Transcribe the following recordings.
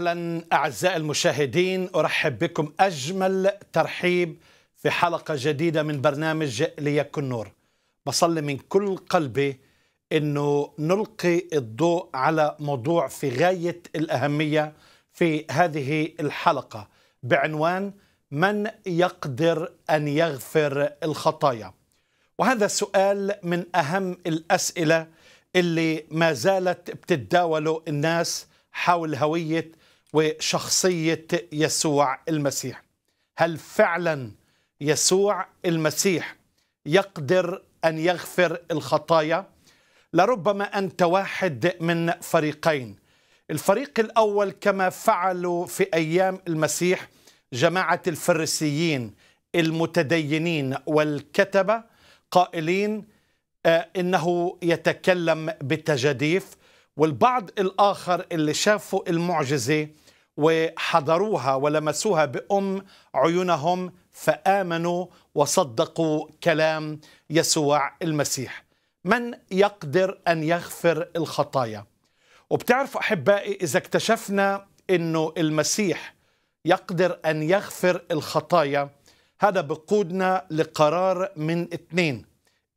اهلا اعزائي المشاهدين ارحب بكم اجمل ترحيب في حلقه جديده من برنامج ليكن نور بصلي من كل قلبي انه نلقي الضوء على موضوع في غايه الاهميه في هذه الحلقه بعنوان من يقدر ان يغفر الخطايا وهذا سؤال من اهم الاسئله اللي ما زالت بتتداوله الناس حول هوية وشخصية يسوع المسيح هل فعلا يسوع المسيح يقدر أن يغفر الخطايا؟ لربما أنت واحد من فريقين الفريق الأول كما فعلوا في أيام المسيح جماعة الفريسيين المتدينين والكتبة قائلين آه، إنه يتكلم بتجديف والبعض الآخر اللي شافوا المعجزة وحضروها ولمسوها بأم عيونهم فآمنوا وصدقوا كلام يسوع المسيح من يقدر أن يغفر الخطايا وبتعرفوا أحبائي إذا اكتشفنا أنه المسيح يقدر أن يغفر الخطايا هذا بقودنا لقرار من اثنين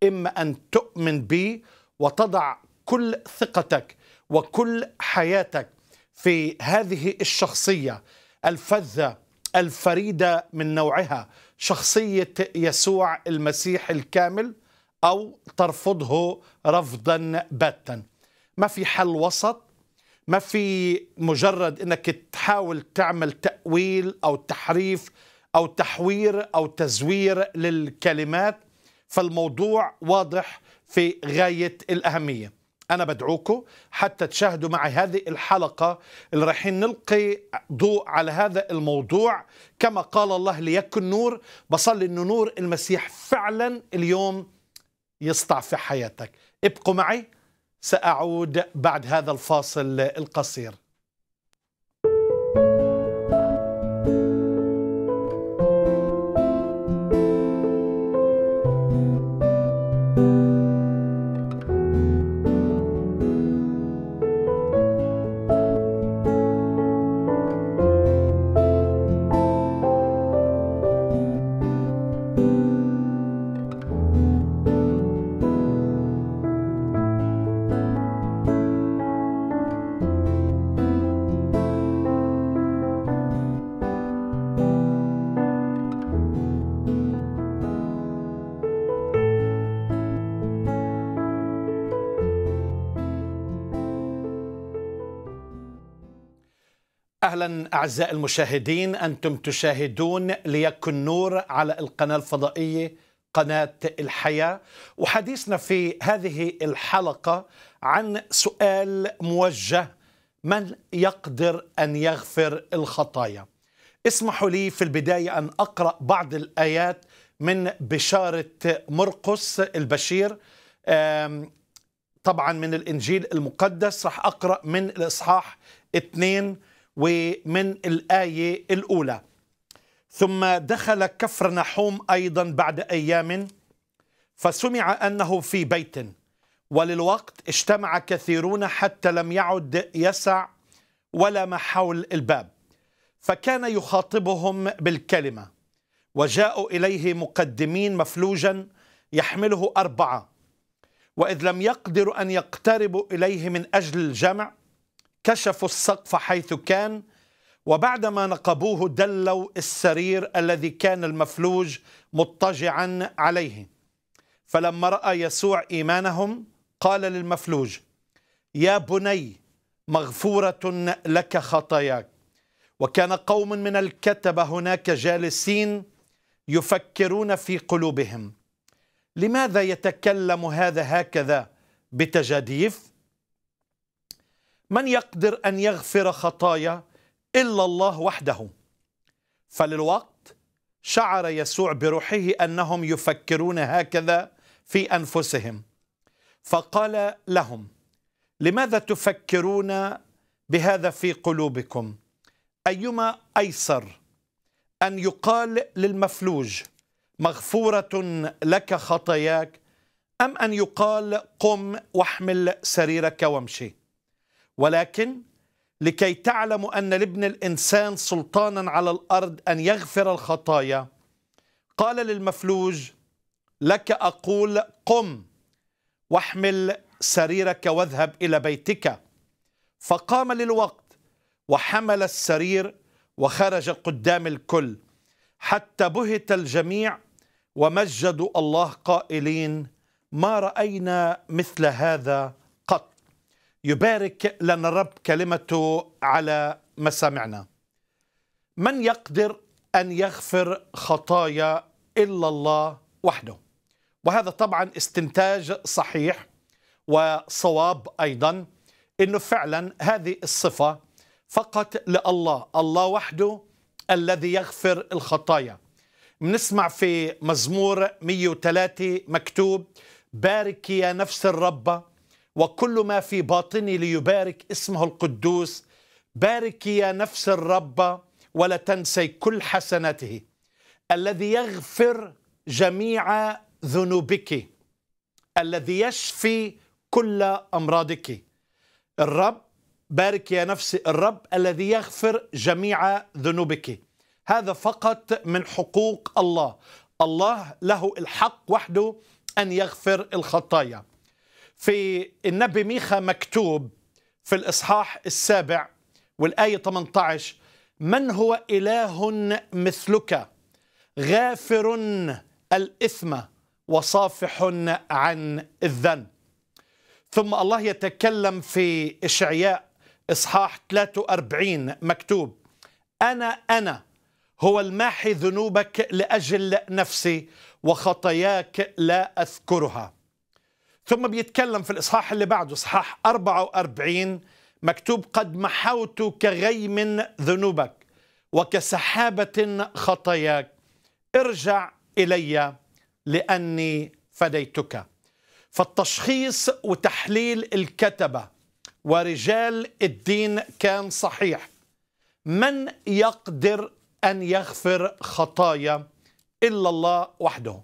إما أن تؤمن بي وتضع كل ثقتك وكل حياتك في هذه الشخصية الفذة الفريدة من نوعها شخصية يسوع المسيح الكامل أو ترفضه رفضا باتا ما في حل وسط ما في مجرد انك تحاول تعمل تاويل او تحريف او تحوير او تزوير للكلمات فالموضوع واضح في غايه الاهميه أنا بدعوكم حتى تشاهدوا معي هذه الحلقة اللي رايحين نلقي ضوء على هذا الموضوع كما قال الله ليكن نور بصلي أنه نور المسيح فعلا اليوم يسطع في حياتك ابقوا معي سأعود بعد هذا الفاصل القصير اهلا اعزائي المشاهدين انتم تشاهدون ليكن نور على القناه الفضائيه قناه الحياه وحديثنا في هذه الحلقه عن سؤال موجه من يقدر ان يغفر الخطايا اسمحوا لي في البدايه ان اقرا بعض الايات من بشاره مرقس البشير طبعا من الانجيل المقدس راح اقرا من الاصحاح 2 ومن الآية الأولى ثم دخل كفر نحوم أيضا بعد أيام فسمع أنه في بيت وللوقت اجتمع كثيرون حتى لم يعد يسع ولا ما حول الباب فكان يخاطبهم بالكلمة وجاءوا إليه مقدمين مفلوجا يحمله أربعة وإذ لم يقدروا أن يقتربوا إليه من أجل الجمع كشفوا السقف حيث كان وبعدما نقبوه دلوا السرير الذي كان المفلوج مضطجعا عليه فلما راى يسوع ايمانهم قال للمفلوج يا بني مغفوره لك خطاياك وكان قوم من الكتبه هناك جالسين يفكرون في قلوبهم لماذا يتكلم هذا هكذا بتجاديف من يقدر أن يغفر خطايا إلا الله وحده فللوقت شعر يسوع بروحه أنهم يفكرون هكذا في أنفسهم فقال لهم لماذا تفكرون بهذا في قلوبكم أيما أيسر أن يقال للمفلوج مغفورة لك خطاياك أم أن يقال قم واحمل سريرك وامشي ولكن لكي تعلموا أن لابن الإنسان سلطانا على الأرض أن يغفر الخطايا قال للمفلوج لك أقول قم واحمل سريرك واذهب إلى بيتك فقام للوقت وحمل السرير وخرج قدام الكل حتى بهت الجميع ومجدوا الله قائلين ما رأينا مثل هذا يبارك لنا الرب كلمته على مسامعنا من يقدر أن يغفر خطايا إلا الله وحده وهذا طبعا استنتاج صحيح وصواب أيضا أنه فعلا هذه الصفة فقط لله الله وحده الذي يغفر الخطايا بنسمع في مزمور 103 مكتوب بارك يا نفس الرب وكل ما في باطني ليبارك اسمه القدوس باركي يا نفس الرب ولا تنسي كل حسناته الذي يغفر جميع ذنوبك الذي يشفي كل أمراضك الرب بارك يا نفسي الرب الذي يغفر جميع ذنوبك هذا فقط من حقوق الله الله له الحق وحده أن يغفر الخطايا في النبي ميخا مكتوب في الإصحاح السابع والآية 18 من هو إله مثلك غافر الإثم وصافح عن الذنب ثم الله يتكلم في إشعياء إصحاح 43 مكتوب أنا أنا هو الماحي ذنوبك لأجل نفسي وخطاياك لا أذكرها ثم بيتكلم في الإصحاح اللي بعده إصحاح 44 مكتوب قد محوت كغيم ذنوبك وكسحابة خطاياك ارجع إلي لأني فديتك فالتشخيص وتحليل الكتبة ورجال الدين كان صحيح من يقدر أن يغفر خطايا إلا الله وحده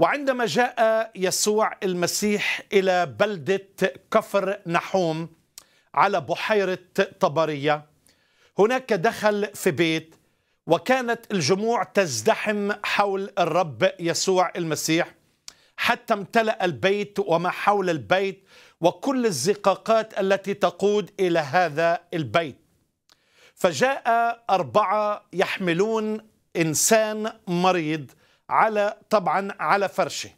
وعندما جاء يسوع المسيح إلى بلدة كفر نحوم على بحيرة طبرية هناك دخل في بيت وكانت الجموع تزدحم حول الرب يسوع المسيح حتى امتلأ البيت وما حول البيت وكل الزقاقات التي تقود إلى هذا البيت فجاء أربعة يحملون إنسان مريض على طبعا على فرشه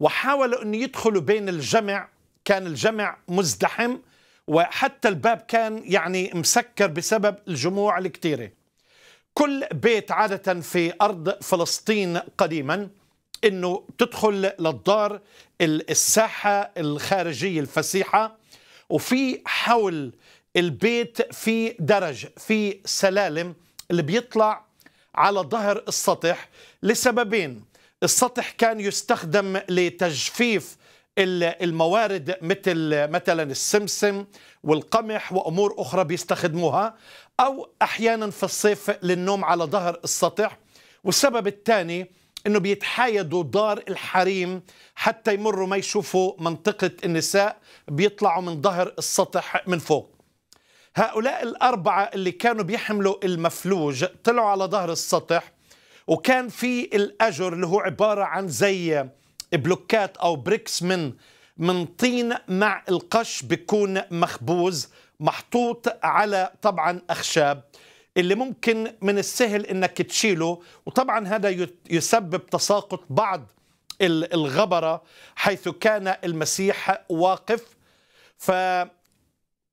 وحاولوا أن يدخلوا بين الجمع كان الجمع مزدحم وحتى الباب كان يعني مسكر بسبب الجموع الكثيره كل بيت عادة في أرض فلسطين قديما أنه تدخل للدار الساحة الخارجية الفسيحة وفي حول البيت في درج في سلالم اللي بيطلع على ظهر السطح لسببين السطح كان يستخدم لتجفيف الموارد مثل مثلا السمسم والقمح وامور اخرى بيستخدموها او احيانا في الصيف للنوم على ظهر السطح والسبب الثاني انه بيتحايدوا دار الحريم حتى يمروا ما يشوفوا منطقه النساء بيطلعوا من ظهر السطح من فوق هؤلاء الأربعة اللي كانوا بيحملوا المفلوج طلعوا على ظهر السطح وكان في الأجر اللي هو عبارة عن زي بلوكات أو بريكس من من طين مع القش بيكون مخبوز محطوط على طبعا أخشاب اللي ممكن من السهل انك تشيله وطبعا هذا يسبب تساقط بعض الغبرة حيث كان المسيح واقف ف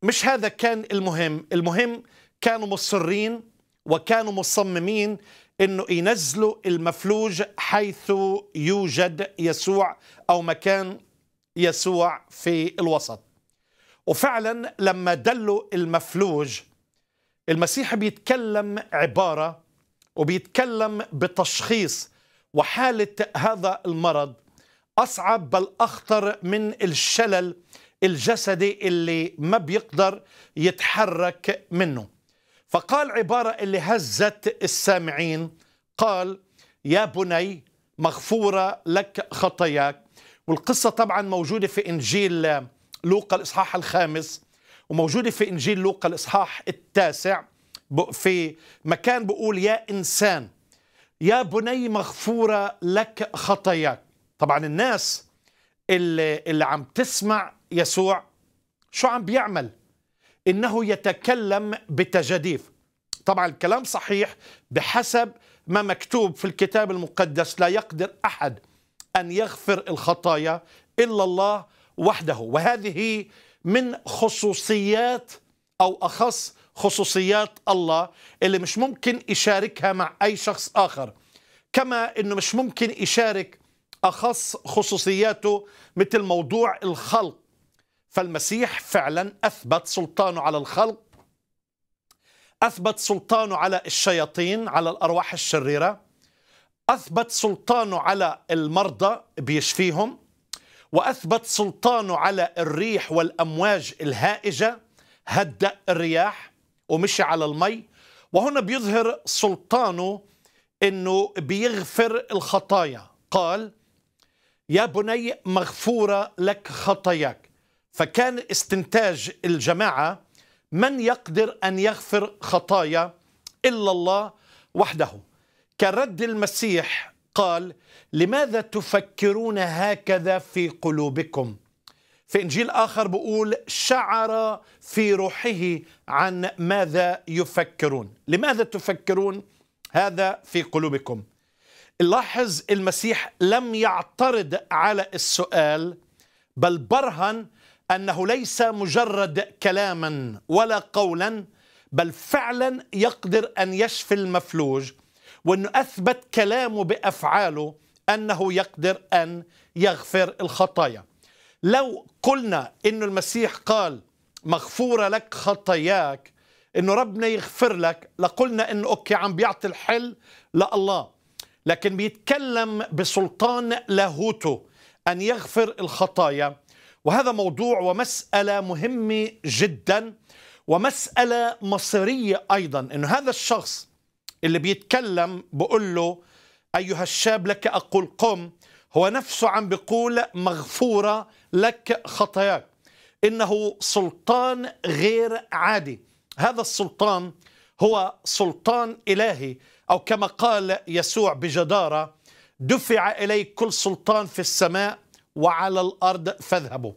مش هذا كان المهم المهم كانوا مصرين وكانوا مصممين انه ينزلوا المفلوج حيث يوجد يسوع او مكان يسوع في الوسط وفعلا لما دلوا المفلوج المسيح بيتكلم عباره وبيتكلم بتشخيص وحاله هذا المرض اصعب بل اخطر من الشلل الجسدي اللي ما بيقدر يتحرك منه فقال عبارة اللي هزت السامعين قال يا بني مغفورة لك خطاياك والقصة طبعا موجودة في إنجيل لوقا الإصحاح الخامس وموجودة في إنجيل لوقا الإصحاح التاسع في مكان بقول يا إنسان يا بني مغفورة لك خطاياك طبعا الناس اللي, اللي عم تسمع يسوع شو عم بيعمل انه يتكلم بتجديف طبعا الكلام صحيح بحسب ما مكتوب في الكتاب المقدس لا يقدر احد ان يغفر الخطايا الا الله وحده وهذه من خصوصيات او اخص خصوصيات الله اللي مش ممكن يشاركها مع اي شخص اخر كما انه مش ممكن يشارك اخص خصوصياته مثل موضوع الخلق فالمسيح فعلا اثبت سلطانه على الخلق اثبت سلطانه على الشياطين على الارواح الشريره اثبت سلطانه على المرضى بيشفيهم واثبت سلطانه على الريح والامواج الهائجه هدأ الرياح ومشي على المي وهنا بيظهر سلطانه انه بيغفر الخطايا قال يا بني مغفوره لك خطاياك فكان استنتاج الجماعة من يقدر أن يغفر خطايا إلا الله وحده كرد المسيح قال لماذا تفكرون هكذا في قلوبكم في إنجيل آخر بقول شعر في روحه عن ماذا يفكرون لماذا تفكرون هذا في قلوبكم لاحظ المسيح لم يعترض على السؤال بل برهن أنه ليس مجرد كلاما ولا قولا بل فعلا يقدر أن يشفي المفلوج وأنه أثبت كلامه بأفعاله أنه يقدر أن يغفر الخطايا لو قلنا أن المسيح قال مغفورة لك خطاياك أنه ربنا يغفر لك لقلنا أنه أوكي عم بيعطي الحل لله لكن بيتكلم بسلطان لاهوته أن يغفر الخطايا وهذا موضوع ومسألة مهمة جدا ومسألة مصيرية أيضا أنه هذا الشخص اللي بيتكلم بقول له أيها الشاب لك أقول قم هو نفسه عم بيقول مغفورة لك خطاياك إنه سلطان غير عادي هذا السلطان هو سلطان إلهي أو كما قال يسوع بجدارة دفع إلي كل سلطان في السماء وعلى الارض فاذهبوا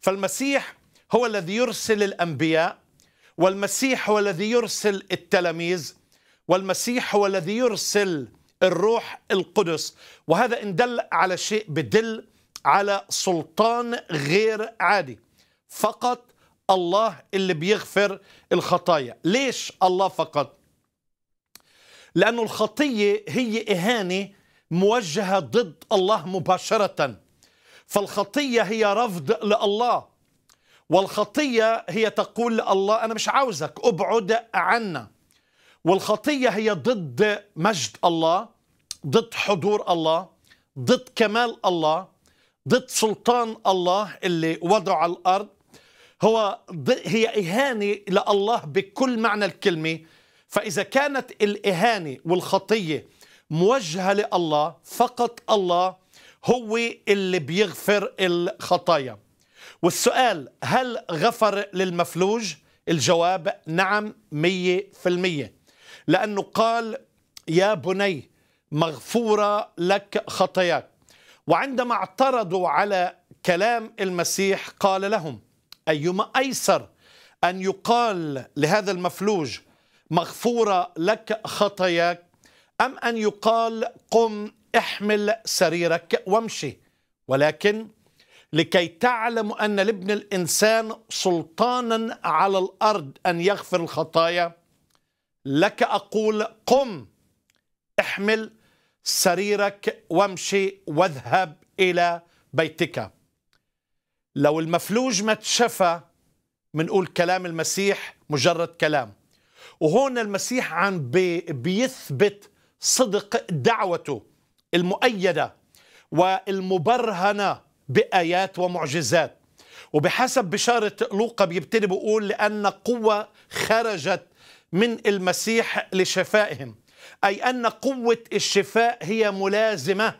فالمسيح هو الذي يرسل الانبياء والمسيح هو الذي يرسل التلاميذ والمسيح هو الذي يرسل الروح القدس وهذا ان دل على شيء بدل على سلطان غير عادي فقط الله اللي بيغفر الخطايا ليش الله فقط لأن الخطية هي إهانة موجهة ضد الله مباشرة فالخطية هي رفض لله والخطية هي تقول لله أنا مش عاوزك أبعد عنا والخطية هي ضد مجد الله ضد حضور الله ضد كمال الله ضد سلطان الله اللي وضع على الأرض هو هي إهانة لله بكل معنى الكلمة فإذا كانت الإهانة والخطية موجهة لله فقط الله هو اللي بيغفر الخطايا والسؤال هل غفر للمفلوج الجواب نعم مية في المية لأنه قال يا بني مغفورة لك خطاياك وعندما اعترضوا على كلام المسيح قال لهم أيما أيسر أن يقال لهذا المفلوج مغفورة لك خطاياك أم أن يقال قم احمل سريرك وامشي ولكن لكي تعلم أن لابن الإنسان سلطانا على الأرض أن يغفر الخطايا لك أقول قم احمل سريرك وامشي واذهب إلى بيتك لو المفلوج ما تشفى منقول كلام المسيح مجرد كلام وهون المسيح عم بيثبت صدق دعوته المؤيدة والمبرهنة بآيات ومعجزات وبحسب بشارة لوقا بيبتدي بيقول لأن قوة خرجت من المسيح لشفائهم أي أن قوة الشفاء هي ملازمة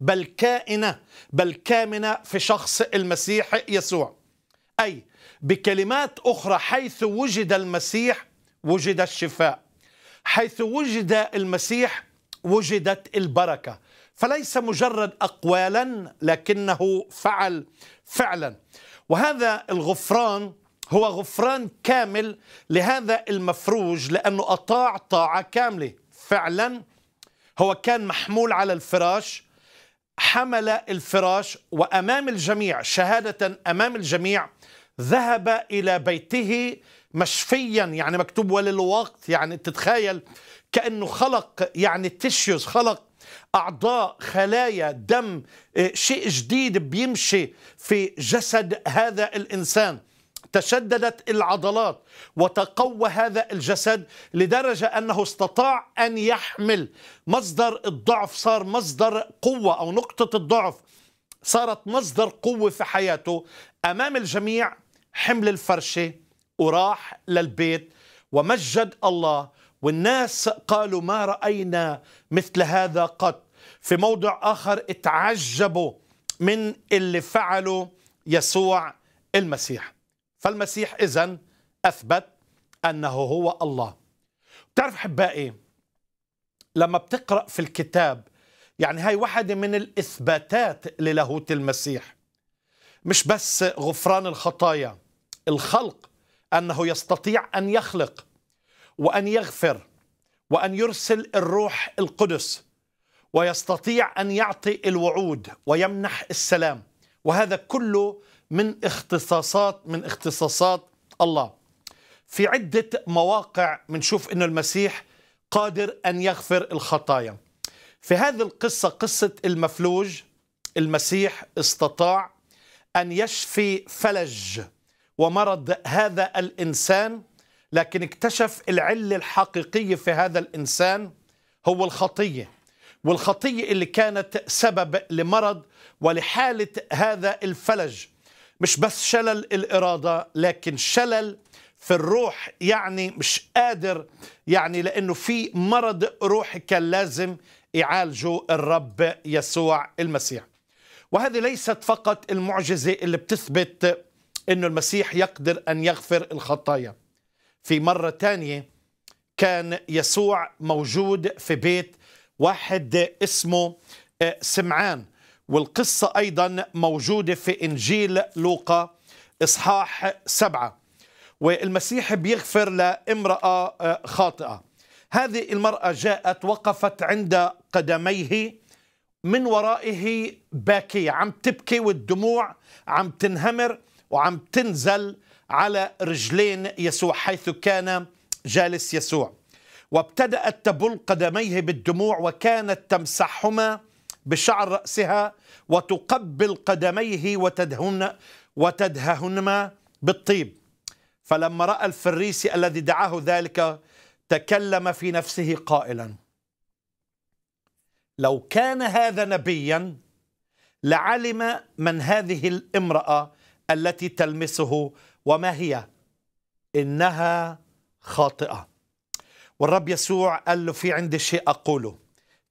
بل كائنة بل كامنة في شخص المسيح يسوع أي بكلمات أخرى حيث وجد المسيح وجد الشفاء حيث وجد المسيح وجدت البركة فليس مجرد اقوالا لكنه فعل فعلا وهذا الغفران هو غفران كامل لهذا المفروج لانه اطاع طاعه كامله فعلا هو كان محمول على الفراش حمل الفراش وامام الجميع شهاده امام الجميع ذهب الى بيته مشفيا يعني مكتوب وللوقت يعني تتخيل كانه خلق يعني تيشيوز خلق أعضاء خلايا دم آه، شيء جديد بيمشي في جسد هذا الإنسان تشددت العضلات وتقوى هذا الجسد لدرجة أنه استطاع أن يحمل مصدر الضعف صار مصدر قوة أو نقطة الضعف صارت مصدر قوة في حياته أمام الجميع حمل الفرشة وراح للبيت ومجد الله والناس قالوا ما رأينا مثل هذا قط في موضع آخر اتعجبوا من اللي فعله يسوع المسيح فالمسيح إذا أثبت أنه هو الله بتعرف أحبائي لما بتقرأ في الكتاب يعني هاي واحدة من الإثباتات للاهوت المسيح مش بس غفران الخطايا الخلق أنه يستطيع أن يخلق وأن يغفر وأن يرسل الروح القدس ويستطيع أن يعطي الوعود ويمنح السلام وهذا كله من اختصاصات من اختصاصات الله في عدة مواقع بنشوف أن المسيح قادر أن يغفر الخطايا في هذه القصة قصة المفلوج المسيح استطاع أن يشفي فلج ومرض هذا الإنسان لكن اكتشف العلة الحقيقية في هذا الإنسان هو الخطية والخطية اللي كانت سبب لمرض ولحالة هذا الفلج مش بس شلل الإرادة لكن شلل في الروح يعني مش قادر يعني لأنه في مرض روحي كان لازم يعالجه الرب يسوع المسيح وهذه ليست فقط المعجزة اللي بتثبت أنه المسيح يقدر أن يغفر الخطايا في مرة تانية كان يسوع موجود في بيت واحد اسمه آه، سمعان والقصة أيضا موجودة في إنجيل لوقا إصحاح سبعة والمسيح بيغفر لامرأة آه، خاطئة هذه المرأة جاءت وقفت عند قدميه من ورائه باكية عم تبكي والدموع عم تنهمر وعم تنزل على رجلين يسوع حيث كان جالس يسوع وابتدأت تبل قدميه بالدموع وكانت تمسحهما بشعر رأسها وتقبل قدميه وتدهن وتدهنهما بالطيب فلما رأى الفريسي الذي دعاه ذلك تكلم في نفسه قائلا لو كان هذا نبيا لعلم من هذه الامرأة التي تلمسه وما هي إنها خاطئة والرب يسوع قال له في عندي شيء أقوله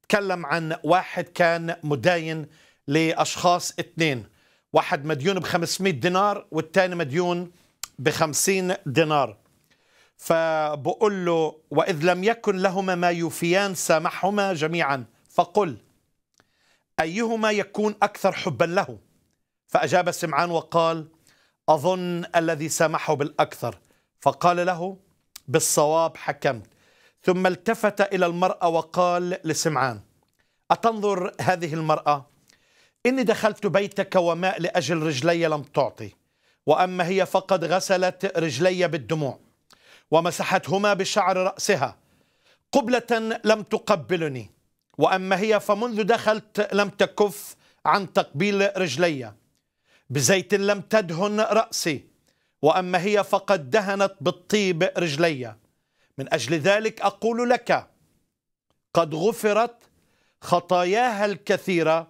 تكلم عن واحد كان مداين لأشخاص اثنين واحد مديون ب 500 دينار والثاني مديون ب 50 دينار فبقول له وإذ لم يكن لهما ما يوفيان سامحهما جميعا فقل أيهما يكون أكثر حبا له فأجاب سمعان وقال أظن الذي سمحه بالأكثر فقال له بالصواب حكمت ثم التفت إلى المرأة وقال لسمعان أتنظر هذه المرأة إني دخلت بيتك وماء لأجل رجلي لم تعطي وأما هي فقد غسلت رجلي بالدموع ومسحتهما بشعر رأسها قبلة لم تقبلني وأما هي فمنذ دخلت لم تكف عن تقبيل رجلي بزيت لم تدهن رأسي وأما هي فقد دهنت بالطيب رجلي من أجل ذلك أقول لك قد غفرت خطاياها الكثيرة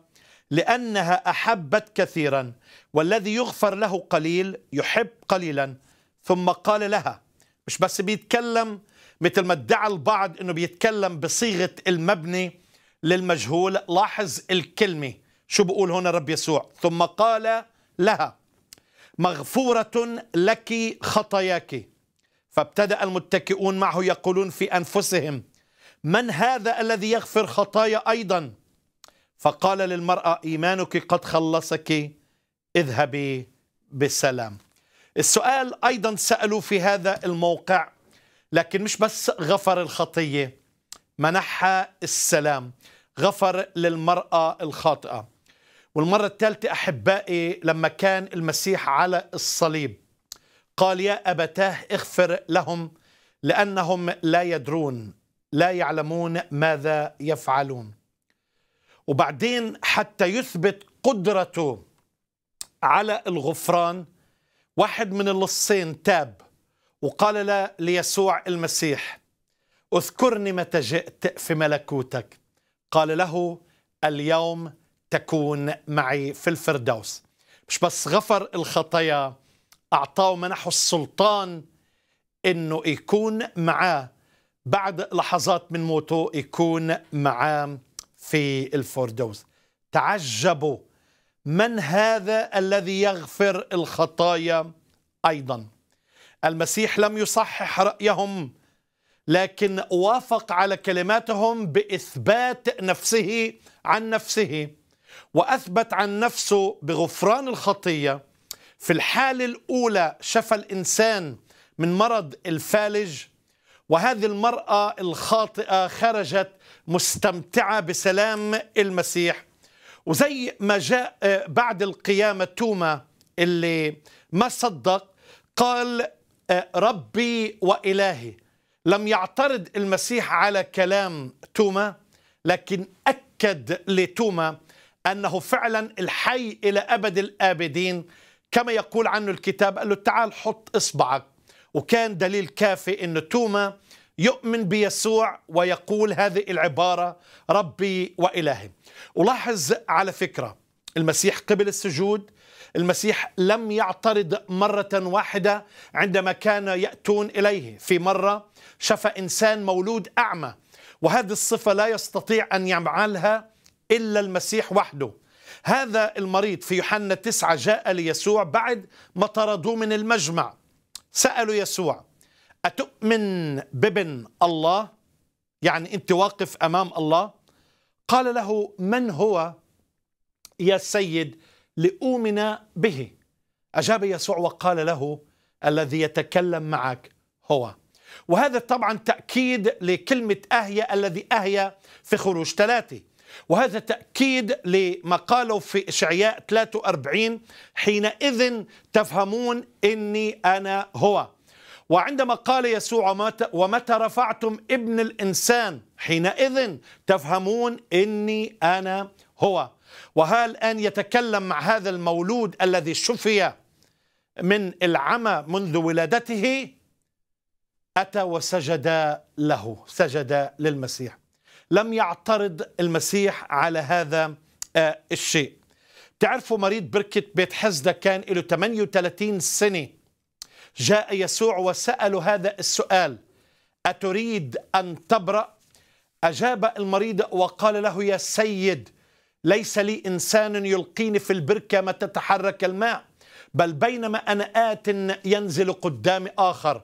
لأنها أحبت كثيرا والذي يغفر له قليل يحب قليلا ثم قال لها مش بس بيتكلم مثل ما ادعى البعض أنه بيتكلم بصيغة المبني للمجهول لاحظ الكلمة شو بقول هنا رب يسوع ثم قال لها مغفورة لك خطاياك فابتدأ المتكئون معه يقولون في أنفسهم من هذا الذي يغفر خطايا أيضا فقال للمرأة إيمانك قد خلصك اذهبي بسلام السؤال أيضا سألوا في هذا الموقع لكن مش بس غفر الخطية منحها السلام غفر للمرأة الخاطئة والمرة الثالثة أحبائي لما كان المسيح على الصليب قال يا أبتاه اغفر لهم لأنهم لا يدرون لا يعلمون ماذا يفعلون وبعدين حتى يثبت قدرته على الغفران واحد من اللصين تاب وقال لا ليسوع المسيح اذكرني متى جئت في ملكوتك قال له اليوم تكون معي في الفردوس مش بس غفر الخطايا أعطاه ومنحه السلطان إنه يكون معاه بعد لحظات من موته يكون معاه في الفردوس تعجبوا من هذا الذي يغفر الخطايا أيضا المسيح لم يصحح رأيهم لكن وافق على كلماتهم بإثبات نفسه عن نفسه وأثبت عن نفسه بغفران الخطية في الحالة الأولى شفى الإنسان من مرض الفالج وهذه المرأة الخاطئة خرجت مستمتعة بسلام المسيح وزي ما جاء آه، بعد القيامة توما اللي ما صدق قال آه، ربي وإلهي لم يعترض المسيح على كلام توما لكن أكد لتوما أنه فعلا الحي إلى أبد الآبدين كما يقول عنه الكتاب قال له تعال حط إصبعك وكان دليل كافي أن توما يؤمن بيسوع ويقول هذه العبارة ربي وإلهي ولاحظ على فكرة المسيح قبل السجود المسيح لم يعترض مرة واحدة عندما كان يأتون إليه في مرة شفى إنسان مولود أعمى وهذه الصفة لا يستطيع أن يعملها إلا المسيح وحده هذا المريض في يوحنا تسعة جاء ليسوع بعد ما طردوه من المجمع سألوا يسوع أتؤمن بابن الله يعني أنت واقف أمام الله قال له من هو يا سيد لأؤمن به أجاب يسوع وقال له الذي يتكلم معك هو وهذا طبعا تأكيد لكلمة أهيا الذي أهيا في خروج ثلاثة وهذا تأكيد لما قاله في إشعياء 43 حينئذ تفهمون إني أنا هو وعندما قال يسوع ومتى رفعتم ابن الإنسان حينئذ تفهمون إني أنا هو وهل الآن يتكلم مع هذا المولود الذي شفي من العمى منذ ولادته أتى وسجد له سجد للمسيح لم يعترض المسيح على هذا آه، الشيء تعرفوا مريض بركة بيت حزدة كان له 38 سنة جاء يسوع وسأله هذا السؤال أتريد أن تبرأ؟ أجاب المريض وقال له يا سيد ليس لي إنسان يلقيني في البركة ما تتحرك الماء بل بينما أنا آت ينزل قدام آخر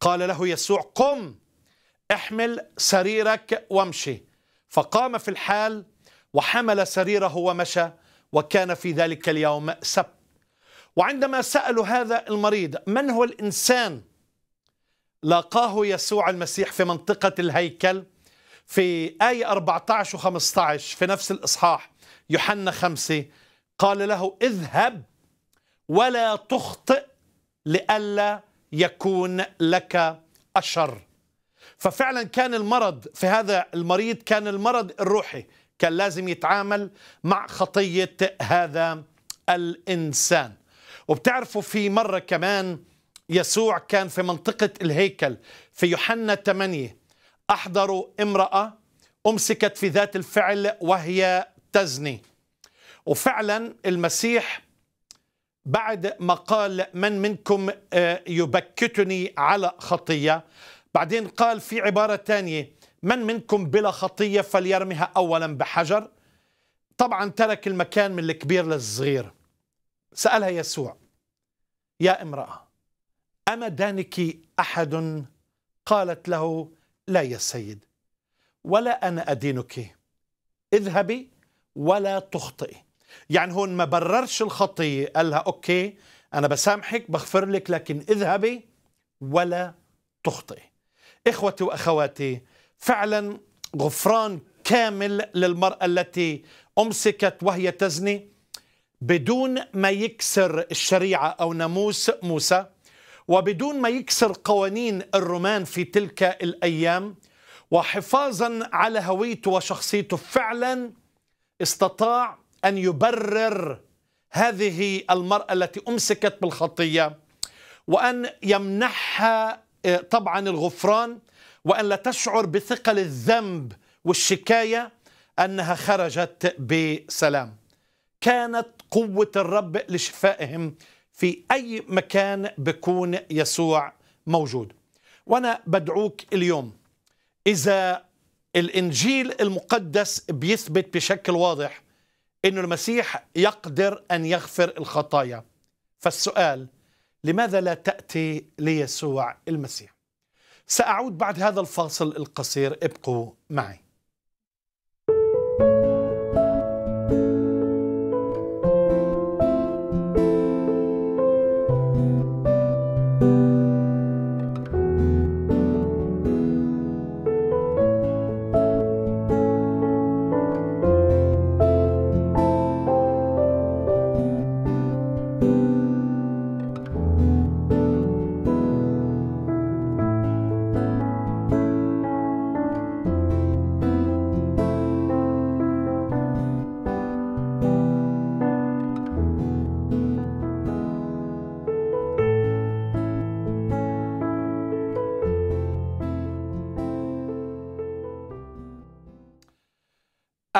قال له يسوع قم احمل سريرك وامشي فقام في الحال وحمل سريره ومشى وكان في ذلك اليوم سبت وعندما سألوا هذا المريض من هو الإنسان لاقاه يسوع المسيح في منطقة الهيكل في آية 14 و 15 في نفس الإصحاح يوحنا 5 قال له اذهب ولا تخطئ لئلا يكون لك أشر ففعلا كان المرض في هذا المريض كان المرض الروحي كان لازم يتعامل مع خطية هذا الإنسان وبتعرفوا في مرة كمان يسوع كان في منطقة الهيكل في يوحنا 8 أحضروا امرأة أمسكت في ذات الفعل وهي تزني وفعلا المسيح بعد ما قال من منكم آه، يبكتني على خطية بعدين قال في عبارة تانية من منكم بلا خطية فليرمها أولا بحجر طبعا ترك المكان من الكبير للصغير سألها يسوع يا امرأة أما دانك أحد قالت له لا يا سيد ولا أنا أدينك اذهبي ولا تخطئي يعني هون ما بررش الخطية قال لها أوكي أنا بسامحك بغفر لك لكن اذهبي ولا تخطئي اخوتي واخواتي فعلا غفران كامل للمراه التي امسكت وهي تزني بدون ما يكسر الشريعه او ناموس موسى وبدون ما يكسر قوانين الرومان في تلك الايام وحفاظا على هويته وشخصيته فعلا استطاع ان يبرر هذه المراه التي امسكت بالخطيه وان يمنحها آه، طبعا الغفران وأن لا تشعر بثقل الذنب والشكاية أنها خرجت بسلام كانت قوة الرب لشفائهم في أي مكان بكون يسوع موجود وأنا بدعوك اليوم إذا الإنجيل المقدس بيثبت بشكل واضح أن المسيح يقدر أن يغفر الخطايا فالسؤال لماذا لا تأتي ليسوع المسيح؟ سأعود بعد هذا الفاصل القصير ابقوا معي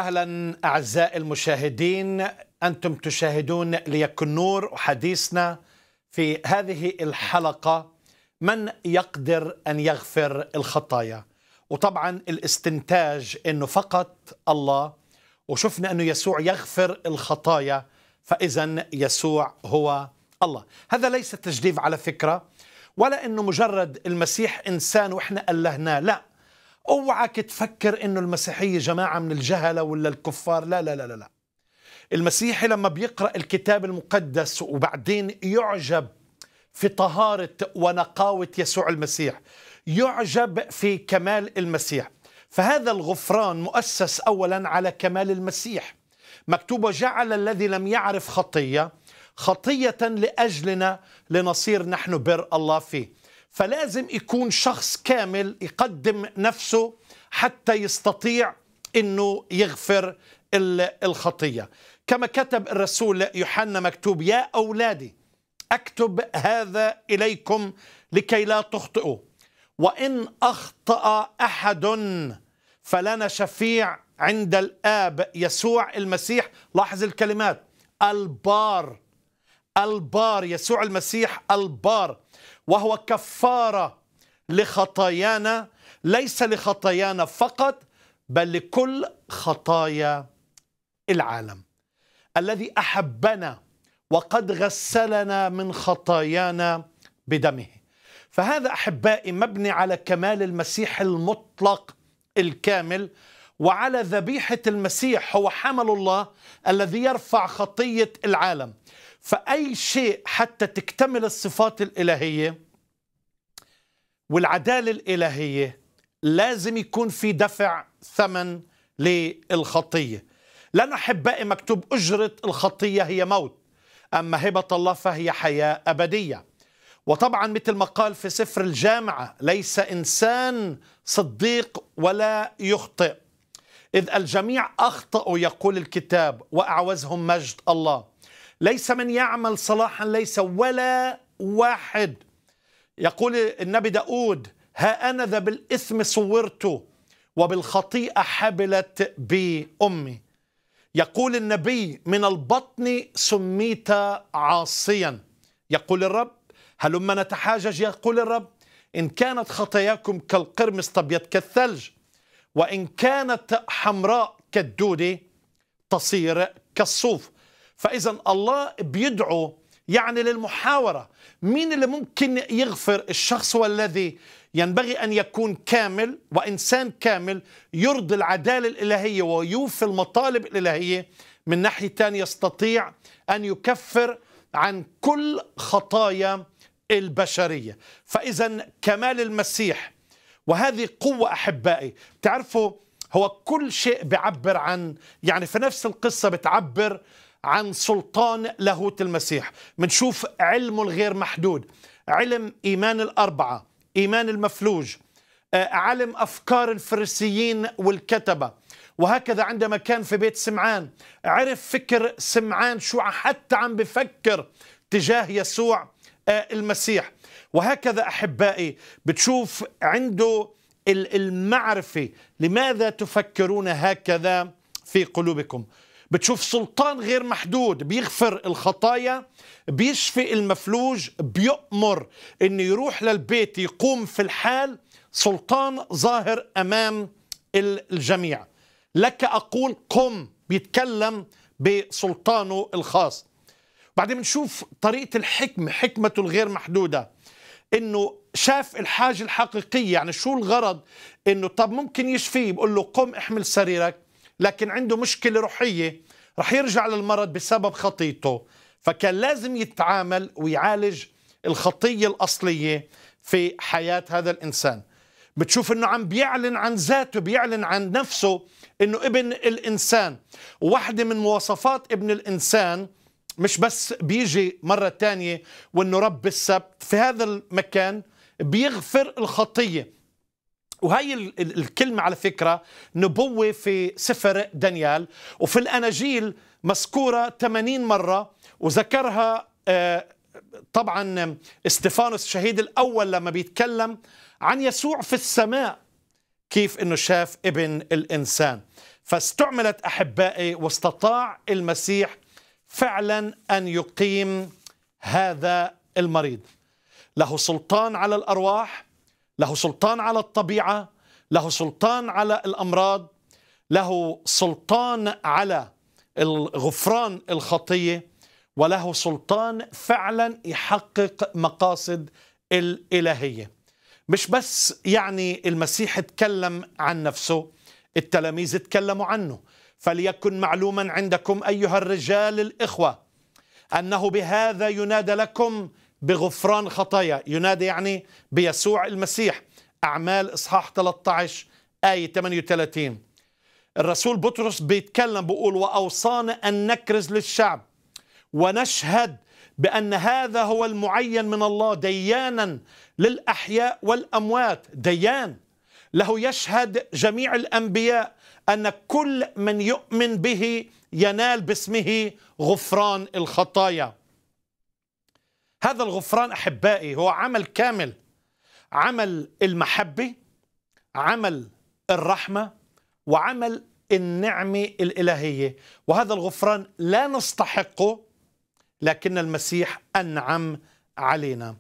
اهلا اعزائي المشاهدين انتم تشاهدون ليكن نور وحديثنا في هذه الحلقه من يقدر ان يغفر الخطايا وطبعا الاستنتاج انه فقط الله وشفنا انه يسوع يغفر الخطايا فاذا يسوع هو الله هذا ليس تجديف على فكره ولا انه مجرد المسيح انسان واحنا الهناه لا اوعك تفكر انه المسيحيه جماعه من الجهله ولا الكفار لا لا لا لا, المسيحي لما بيقرا الكتاب المقدس وبعدين يعجب في طهاره ونقاوه يسوع المسيح يعجب في كمال المسيح فهذا الغفران مؤسس اولا على كمال المسيح مكتوب وجعل الذي لم يعرف خطيه خطيه لاجلنا لنصير نحن بر الله فيه فلازم يكون شخص كامل يقدم نفسه حتى يستطيع انه يغفر الخطيه كما كتب الرسول يوحنا مكتوب يا اولادي اكتب هذا اليكم لكي لا تخطئوا وان اخطا احد فلنا شفيع عند الاب يسوع المسيح لاحظ الكلمات البار البار يسوع المسيح البار وهو كفارة لخطايانا ليس لخطايانا فقط بل لكل خطايا العالم الذي أحبنا وقد غسلنا من خطايانا بدمه فهذا أحبائي مبني على كمال المسيح المطلق الكامل وعلى ذبيحة المسيح هو حمل الله الذي يرفع خطية العالم فأي شيء حتى تكتمل الصفات الإلهية والعدالة الإلهية لازم يكون في دفع ثمن للخطية لأن أحبائي مكتوب أجرة الخطية هي موت أما هبة الله فهي حياة أبدية وطبعا مثل ما قال في سفر الجامعة ليس إنسان صديق ولا يخطئ إذ الجميع أخطأوا يقول الكتاب وأعوزهم مجد الله ليس من يعمل صلاحا ليس ولا واحد يقول النبي داود ها أنا ذا بالإثم صورته وبالخطيئة حبلت بأمي يقول النبي من البطن سميت عاصيا يقول الرب هلما نتحاجج يقول الرب إن كانت خطاياكم كالقرمز طبيت كالثلج وإن كانت حمراء كالدودة تصير كالصوف فإذا الله بيدعو يعني للمحاورة مين اللي ممكن يغفر الشخص والذي ينبغي أن يكون كامل وإنسان كامل يرضي العدالة الإلهية ويوفي المطالب الإلهية من ناحية تانية يستطيع أن يكفر عن كل خطايا البشرية فإذا كمال المسيح وهذه قوة أحبائي تعرفوا هو كل شيء بيعبر عن يعني في نفس القصة بتعبر عن سلطان لاهوت المسيح بنشوف علمه الغير محدود علم إيمان الأربعة إيمان المفلوج آه، علم أفكار الفرسيين والكتبة وهكذا عندما كان في بيت سمعان عرف فكر سمعان شو حتى عم بفكر تجاه يسوع آه، المسيح وهكذا أحبائي بتشوف عنده المعرفة لماذا تفكرون هكذا في قلوبكم بتشوف سلطان غير محدود بيغفر الخطايا بيشفي المفلوج بيؤمر انه يروح للبيت يقوم في الحال سلطان ظاهر امام الجميع لك اقول قم بيتكلم بسلطانه الخاص بعدين بنشوف طريقه الحكمه حكمته الغير محدوده انه شاف الحاجه الحقيقيه يعني شو الغرض انه طب ممكن يشفيه بقول له قم احمل سريرك لكن عنده مشكلة روحية رح يرجع للمرض بسبب خطيته فكان لازم يتعامل ويعالج الخطية الأصلية في حياة هذا الإنسان بتشوف انه عم بيعلن عن ذاته بيعلن عن نفسه انه ابن الانسان واحدة من مواصفات ابن الانسان مش بس بيجي مرة تانية وانه رب السبت في هذا المكان بيغفر الخطية وهي الكلمة على فكرة نبوة في سفر دانيال وفي الأناجيل مذكورة 80 مرة وذكرها آه، طبعا استفانوس الشهيد الأول لما بيتكلم عن يسوع في السماء كيف أنه شاف ابن الإنسان فاستعملت أحبائي واستطاع المسيح فعلا أن يقيم هذا المريض له سلطان على الأرواح له سلطان على الطبيعه له سلطان على الامراض له سلطان على الغفران الخطيه وله سلطان فعلا يحقق مقاصد الالهيه مش بس يعني المسيح تكلم عن نفسه التلاميذ تكلموا عنه فليكن معلوما عندكم ايها الرجال الاخوه انه بهذا ينادى لكم بغفران خطايا ينادى يعني بيسوع المسيح أعمال إصحاح 13 آية 38 الرسول بطرس بيتكلم بيقول وأوصانا أن نكرز للشعب ونشهد بأن هذا هو المعين من الله ديانا للأحياء والأموات ديان له يشهد جميع الأنبياء أن كل من يؤمن به ينال باسمه غفران الخطايا هذا الغفران احبائي هو عمل كامل عمل المحبه عمل الرحمه وعمل النعمه الالهيه وهذا الغفران لا نستحقه لكن المسيح انعم علينا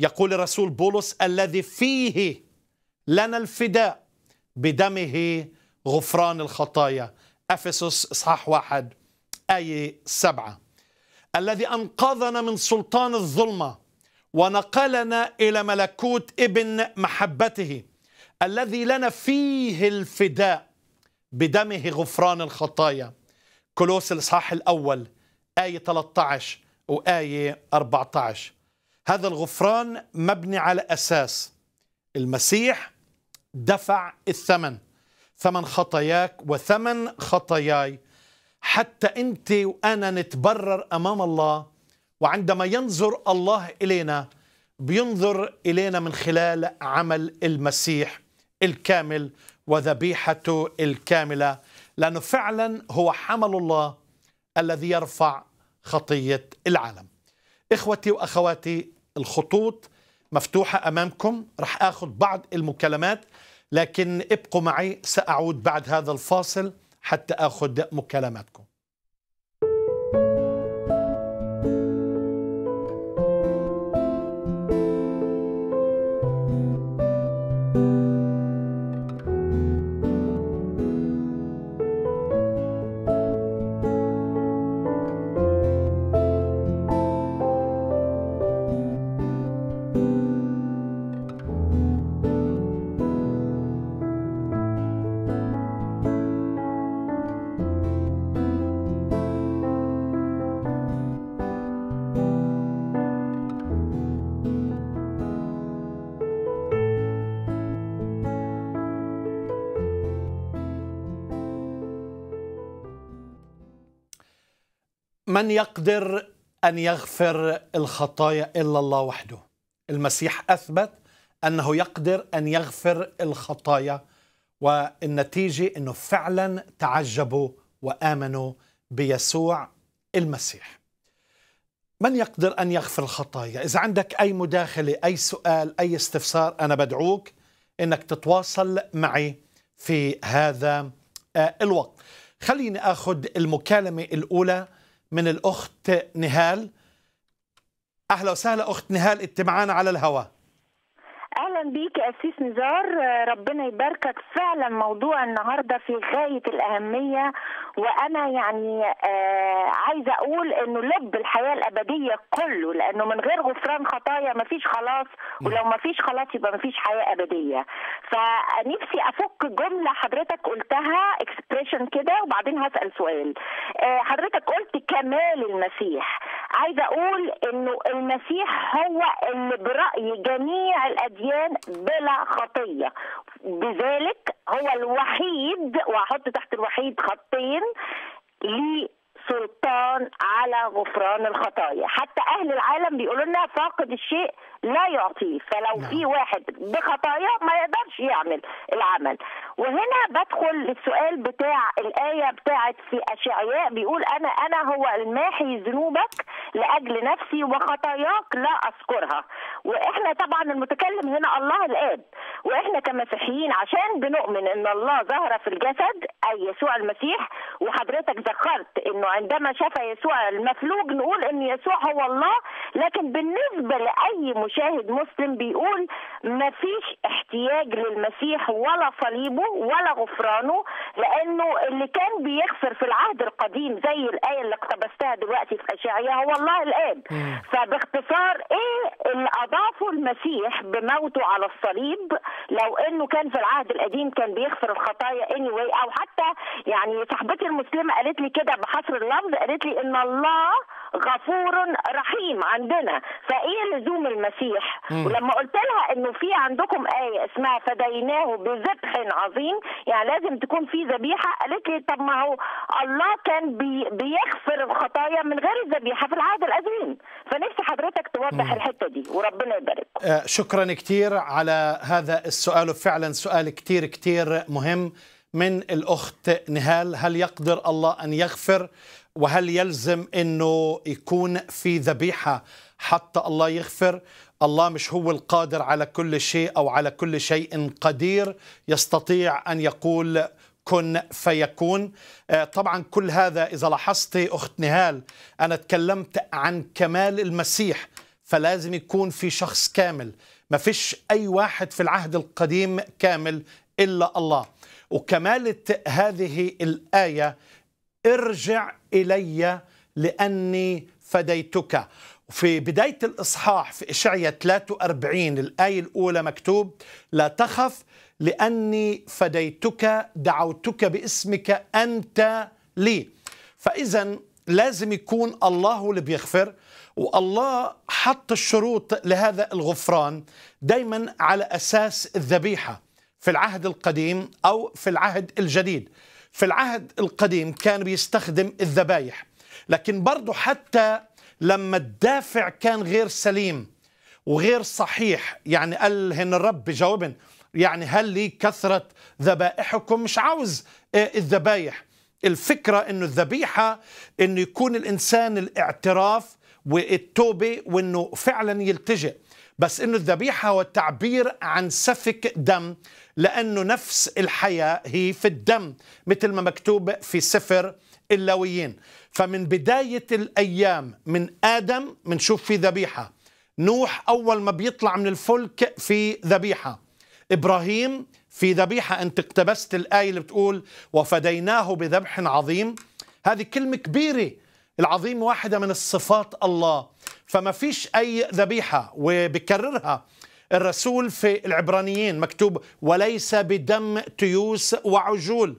يقول الرسول بولس الذي فيه لنا الفداء بدمه غفران الخطايا افسس اصحاح واحد ايه سبعه الذي أنقذنا من سلطان الظلمة ونقلنا إلى ملكوت ابن محبته الذي لنا فيه الفداء بدمه غفران الخطايا كلوس الإصحاح الأول آية 13 وآية 14 هذا الغفران مبني على أساس المسيح دفع الثمن ثمن خطاياك وثمن خطاياي حتى أنت وأنا نتبرر أمام الله وعندما ينظر الله إلينا بينظر إلينا من خلال عمل المسيح الكامل وذبيحته الكاملة لأنه فعلا هو حمل الله الذي يرفع خطية العالم إخوتي وأخواتي الخطوط مفتوحة أمامكم رح أخذ بعض المكالمات لكن ابقوا معي سأعود بعد هذا الفاصل حتى اخذ مكالماتكم من يقدر ان يغفر الخطايا الا الله وحده المسيح اثبت انه يقدر ان يغفر الخطايا والنتيجه انه فعلا تعجبوا وامنوا بيسوع المسيح من يقدر ان يغفر الخطايا اذا عندك اي مداخله اي سؤال اي استفسار انا بدعوك انك تتواصل معي في هذا آه، الوقت خليني اخذ المكالمه الاولى من الأخت نهال أهلا وسهلا أخت نهال أنت معانا على الهواء اهلا بيك يا اسيس نزار آه، ربنا يباركك فعلا موضوع النهارده في غايه الاهميه وانا يعني آه عايزه اقول انه لب الحياه الابديه كله لانه من غير غفران خطايا مفيش خلاص ولو مفيش خلاص يبقى مفيش حياه ابديه فنفسي افك جمله حضرتك قلتها اكسبريشن كده وبعدين هسال سؤال آه حضرتك قلت كمال المسيح عايزه اقول انه المسيح هو اللي براي جميع الاديان بلا خطية بذلك هو الوحيد وأحط تحت الوحيد خطين ليه سلطان على غفران الخطايا حتى اهل العالم بيقولوا لنا فاقد الشيء لا يعطيه فلو نعم. في واحد بخطايا ما يقدرش يعمل العمل وهنا بدخل للسؤال بتاع الايه بتاعت في اشعياء بيقول انا انا هو الماحي ذنوبك لاجل نفسي وخطاياك لا اذكرها واحنا طبعا المتكلم هنا الله الاب واحنا كمسيحيين عشان بنؤمن ان الله ظهر في الجسد اي يسوع المسيح وحضرتك ذكرت انه عندما شاف يسوع المفلوج نقول ان يسوع هو الله لكن بالنسبه لاي مشاهد مسلم بيقول ما فيش احتياج للمسيح ولا صليبه ولا غفرانه لانه اللي كان بيغفر في العهد القديم زي الايه اللي اقتبستها دلوقتي في اشعياء هو الله الاب فباختصار ايه اللي اضافه المسيح بموته على الصليب لو انه كان في العهد القديم كان بيغفر الخطايا اني anyway او حتى يعني صاحبتي المسلمه قالت لي كده بحصر اللفظ قالت لي ان الله غفور رحيم عندنا فايه لزوم المسيح مم. ولما قلت لها انه في عندكم ايه اسمها فديناه بذبح عظيم يعني لازم تكون في ذبيحه قالت لي طب ما هو الله كان بي بيغفر الخطايا من غير الذبيحه في العهد القديم فنفسي حضرتك توضح مم. الحته دي وربنا يبارك آه شكرا كتير على هذا السؤال وفعلا سؤال كتير كتير مهم من الأخت نهال هل يقدر الله أن يغفر وهل يلزم أنه يكون في ذبيحة حتى الله يغفر الله مش هو القادر على كل شيء أو على كل شيء قدير يستطيع أن يقول كن فيكون آه، طبعا كل هذا إذا لاحظت أخت نهال أنا تكلمت عن كمال المسيح فلازم يكون في شخص كامل ما فيش أي واحد في العهد القديم كامل إلا الله وكمالة هذه الآية ارجع إلي لأني فديتك في بداية الإصحاح في إشعية 43 الآية الأولى مكتوب لا تخف لأني فديتك دعوتك باسمك أنت لي فإذا لازم يكون الله اللي بيغفر والله حط الشروط لهذا الغفران دايما على أساس الذبيحة في العهد القديم أو في العهد الجديد في العهد القديم كان بيستخدم الذبايح لكن برضه حتى لما الدافع كان غير سليم وغير صحيح يعني قال هن الرب بجاوبن يعني هل لي كثرة ذبائحكم مش عاوز آه، الذبايح الفكرة انه الذبيحة انه يكون الانسان الاعتراف والتوبة وانه فعلا يلتجئ بس انه الذبيحه هو التعبير عن سفك دم لانه نفس الحياه هي في الدم مثل ما مكتوب في سفر اللويين فمن بدايه الايام من ادم بنشوف في ذبيحه نوح اول ما بيطلع من الفلك في ذبيحه ابراهيم في ذبيحه انت اقتبست الايه اللي بتقول وفديناه بذبح عظيم هذه كلمه كبيره العظيم واحده من الصفات الله فما فيش أي ذبيحة وبكررها الرسول في العبرانيين مكتوب وليس بدم تيوس وعجول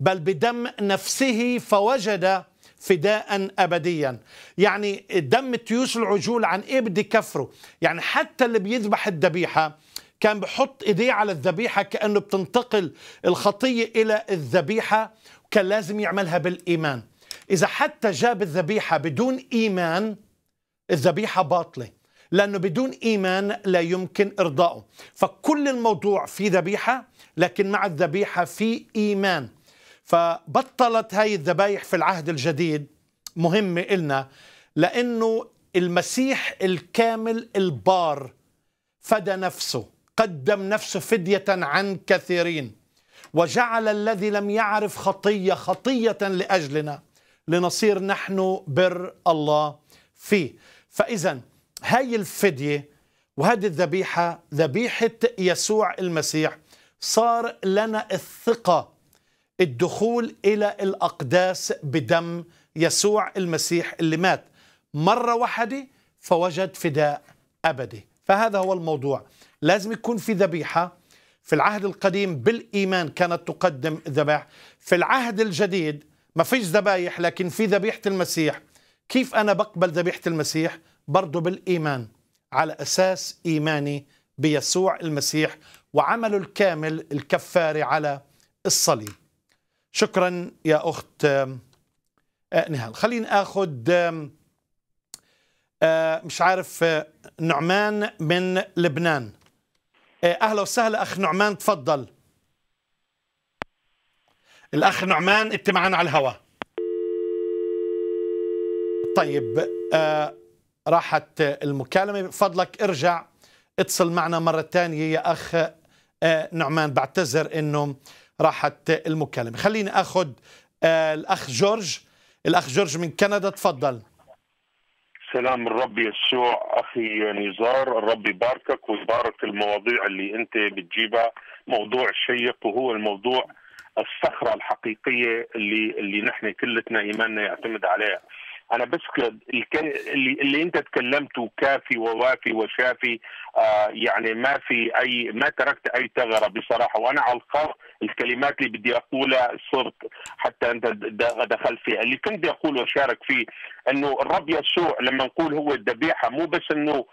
بل بدم نفسه فوجد فداء ابديا يعني دم تيوس العجول عن ايه بدي كفره يعني حتى اللي بيذبح الذبيحه كان بحط ايديه على الذبيحه كانه بتنتقل الخطيه الى الذبيحه وكان لازم يعملها بالايمان اذا حتى جاب الذبيحه بدون ايمان الذبيحة باطلة لأنه بدون إيمان لا يمكن إرضائه فكل الموضوع في ذبيحة لكن مع الذبيحة في إيمان فبطلت هاي الذبايح في العهد الجديد مهمة إلنا لأنه المسيح الكامل البار فدى نفسه قدم نفسه فدية عن كثيرين وجعل الذي لم يعرف خطية خطية لأجلنا لنصير نحن بر الله فيه فإذا هاي الفدية وهذه الذبيحة ذبيحة يسوع المسيح صار لنا الثقة الدخول إلى الأقداس بدم يسوع المسيح اللي مات مرة واحدة فوجد فداء أبدي فهذا هو الموضوع لازم يكون في ذبيحة في العهد القديم بالإيمان كانت تقدم ذبائح في العهد الجديد ما فيش ذبايح لكن في ذبيحة المسيح كيف أنا بقبل ذبيحة المسيح برضه بالإيمان على أساس إيماني بيسوع المسيح وعمله الكامل الكفاري على الصليب شكرا يا أخت آه، نهال خلينا أخذ آه، آه، مش عارف نعمان من لبنان أهلا وسهلا أخ نعمان تفضل الأخ نعمان أنت معنا على الهواء طيب آه راحت المكالمة فضلك ارجع اتصل معنا مرة ثانية يا أخ آه، نعمان بعتذر أنه راحت المكالمة خليني أخذ آه، الأخ جورج الأخ جورج من كندا تفضل سلام الرب يسوع اخي نزار الرب يباركك ويبارك المواضيع اللي انت بتجيبها موضوع شيق وهو الموضوع الصخره الحقيقيه اللي اللي نحن كلتنا ايماننا يعتمد عليها انا بس اللي, اللي انت تكلمته كافي ووافي وشافي آه يعني ما في اي ما تركت اي ثغره بصراحه وانا على الخط الكلمات اللي بدي اقولها صرت حتى انت دخلت فيها اللي كنت بدي اقوله واشارك فيه انه الرب يسوع لما نقول هو الذبيحه مو بس انه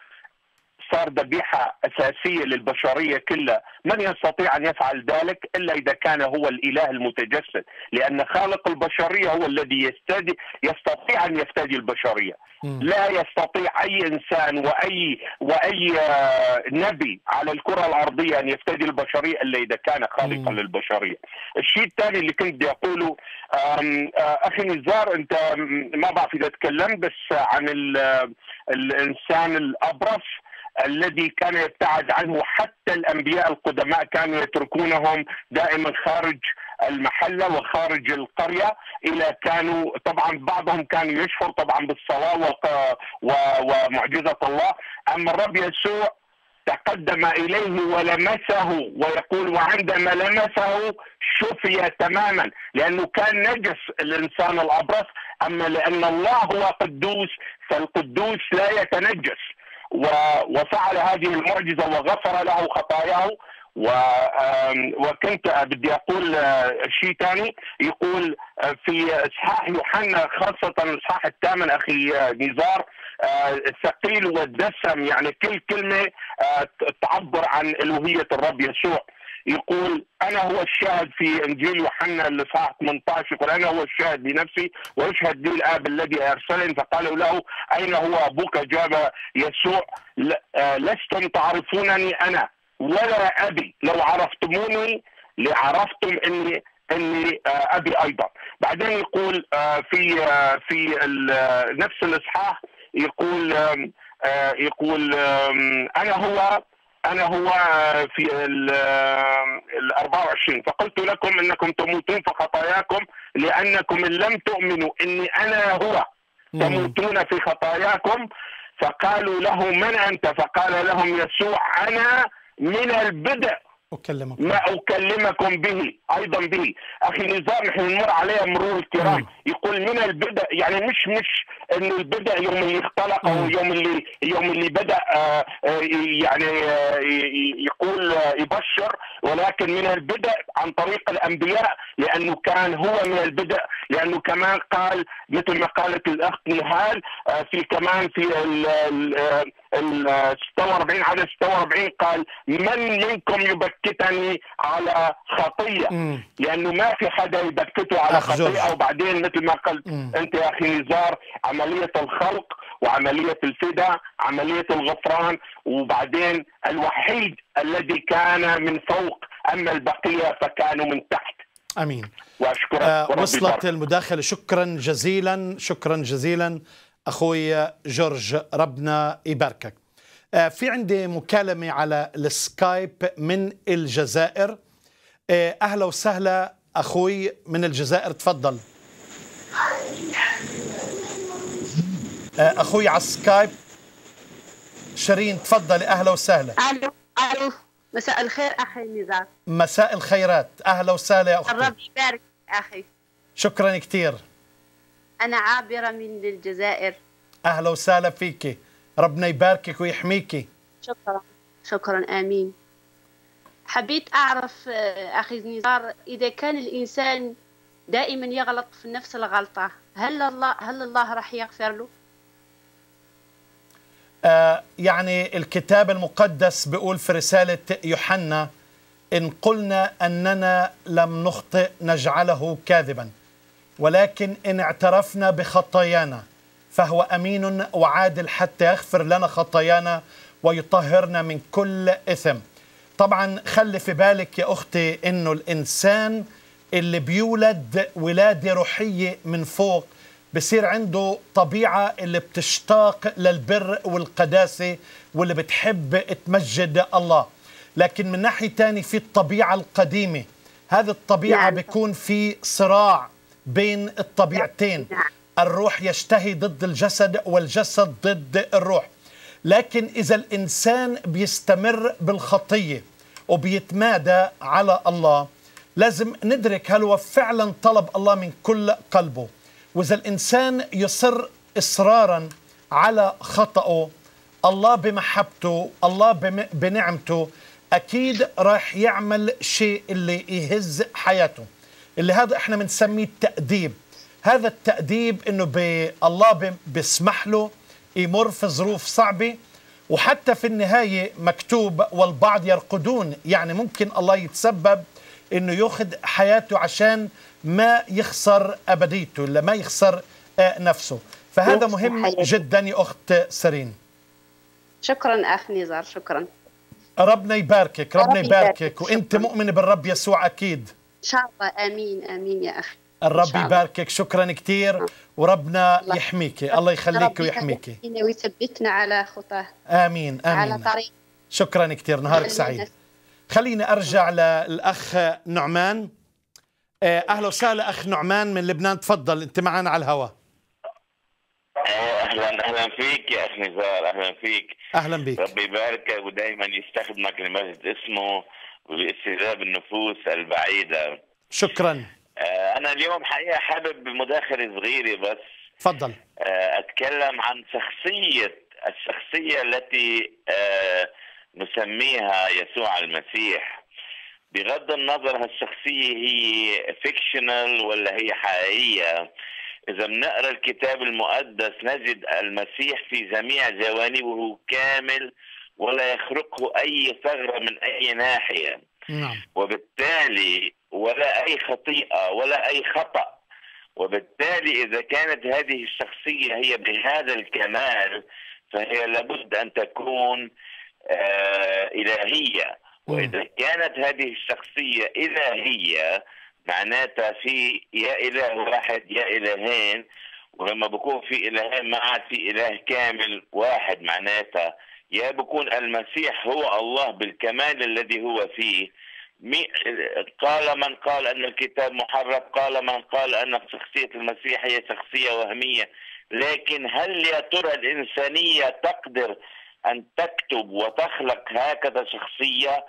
صار ذبيحة أساسية للبشرية كلها من يستطيع أن يفعل ذلك إلا إذا كان هو الإله المتجسد لأن خالق البشرية هو الذي يستدي يستطيع أن يفتدي البشرية لا يستطيع أي إنسان وأي وأي آه، نبي على الكرة الأرضية أن يفتدي البشرية إلا إذا كان خالقا للبشرية الشيء الثاني اللي كنت بدي أقوله آه، أخي نزار أنت ما بعرف إذا تكلمت بس عن آه، الإنسان الأبرص الذي كان يبتعد عنه حتى الانبياء القدماء كانوا يتركونهم دائما خارج المحلة وخارج القرية إلى كانوا طبعا بعضهم كان يشعر طبعا بالصلاة ومعجزة الله أما الرب يسوع تقدم إليه ولمسه ويقول وعندما لمسه شفي تماما لأنه كان نجس الإنسان الأبرص أما لأن الله هو قدوس فالقدوس لا يتنجس وفعل هذه المعجزة وغفر له خطاياه وكنت بدي اقول آه، شيء ثاني يقول آه، في اصحاح يوحنا خاصه الاصحاح الثامن اخي آه، نزار ثقيل ودسم يعني كل كلمه تعبر عن الوهيه الرب يسوع يقول انا هو الشاهد في انجيل يوحنا الاصحاح 18 يقول انا هو الشاهد بنفسي ويشهد لي الاب الذي ارسلني فقالوا له اين هو ابوك جاب يسوع آه، لستم تعرفونني انا ولا ابي لو عرفتموني لعرفتم اني اني آه، ابي ايضا بعدين يقول آه، في في نفس الاصحاح يقول يقول انا هو انا هو في ال 24 فقلت لكم انكم تموتون في خطاياكم لانكم ان لم تؤمنوا اني انا هو تموتون في خطاياكم فقالوا له من انت فقال لهم يسوع انا من البدء أكلمكم ما أكلمكم به أيضا به أخي نظام إحنا نمر عليها مرور الكرام يقول من البدع يعني مش مش إن البدع يوم اللي اختلق أو يوم اللي يوم اللي بدأ آآ آه، آه، يعني آآ آه، يقول يبشر ولكن من البدع عن طريق الأنبياء لأنه كان هو من البدع لأنه كمان قال مثل ما قالت الأخت نهال في كمان في ال ال ال 46 عدد 46 قال من منكم يبكتني على خطيه لانه ما في حدا يبكته على خطيه وبعدين مثل ما قلت مم. انت يا اخي نزار عمليه الخلق وعمليه الفداء عمليه الغفران وبعدين الوحيد الذي كان من فوق اما البقيه فكانوا من تحت امين واشكرك آه وصلت المداخله شكرا جزيلا شكرا جزيلا اخوي جورج ربنا يباركك آه، في عندي مكالمه على السكايب من الجزائر آه، اهلا وسهلا اخوي من الجزائر تفضل آه، اخوي على السكايب شيرين تفضلي اهلا وسهلا الو الو مساء الخير اخي نزار مساء الخيرات اهلا وسهلا يا اختي الرب يبارك اخي شكرا كثير أنا عابرة من الجزائر أهلا وسهلا فيك ربنا يباركك ويحميك شكرا شكرا آمين حبيت أعرف آه، أخي نزار إذا كان الإنسان دائما يغلط في نفس الغلطة هل الله هل الله راح يغفر له؟ آه يعني الكتاب المقدس بيقول في رسالة يوحنا إن قلنا أننا لم نخطئ نجعله كاذباً ولكن إن اعترفنا بخطايانا فهو أمين وعادل حتى يغفر لنا خطايانا ويطهرنا من كل إثم طبعا خلي في بالك يا أختي إنه الإنسان اللي بيولد ولادة روحية من فوق بصير عنده طبيعة اللي بتشتاق للبر والقداسة واللي بتحب تمجد الله لكن من ناحية تاني في الطبيعة القديمة هذه الطبيعة يعني. بيكون في صراع بين الطبيعتين الروح يشتهي ضد الجسد والجسد ضد الروح لكن إذا الإنسان بيستمر بالخطية وبيتمادى على الله لازم ندرك هل هو فعلا طلب الله من كل قلبه وإذا الإنسان يصر إصرارا على خطأه الله بمحبته الله بنعمته أكيد راح يعمل شيء اللي يهز حياته اللي هذا احنا بنسميه التأديب هذا التأديب انه بي الله بيسمح له يمر في ظروف صعبة وحتى في النهاية مكتوب والبعض يرقدون يعني ممكن الله يتسبب انه ياخذ حياته عشان ما يخسر ابديته لا ما يخسر آه، نفسه فهذا مهم جدا يا اخت سرين شكرا اخ نزار شكرا ربنا يباركك ربنا يباركك وانت مؤمن بالرب يسوع اكيد شاء الله امين امين يا اخي الرب يباركك شكرا كثير وربنا يحميك الله يخليك ويحميك ويثبتنا على خطاه امين امين على طريق شكرا كثير نهارك سعيد خليني ارجع للاخ نعمان آه، اهلا وسهلا اخ نعمان من لبنان تفضل انت معنا على الهواء اهلا اهلا فيك يا اخ نزار اهلا فيك اهلا بك ربي يباركك ودائما يستخدمك لمجد اسمه واستجلاب النفوس البعيدة شكرا آه، أنا اليوم حقيقة حابب بمداخله صغيرة بس تفضل آه، أتكلم عن شخصية الشخصية التي آه، نسميها يسوع المسيح بغض النظر هالشخصية هي فيكشنال ولا هي حقيقية إذا بنقرأ الكتاب المقدس نجد المسيح في جميع جوانبه كامل ولا يخرقه أي ثغرة من أي ناحية نعم. وبالتالي ولا أي خطيئة ولا أي خطأ وبالتالي إذا كانت هذه الشخصية هي بهذا الكمال فهي لابد أن تكون آه إلهية وإذا كانت هذه الشخصية إلهية معناتها في يا إله واحد يا إلهين ولما بكون في إلهين ما عاد في إله كامل واحد معناتها يا بكون المسيح هو الله بالكمال الذي هو فيه قال من قال أن الكتاب محرف قال من قال أن شخصية المسيح هي شخصية وهمية لكن هل يا ترى الإنسانية تقدر أن تكتب وتخلق هكذا شخصية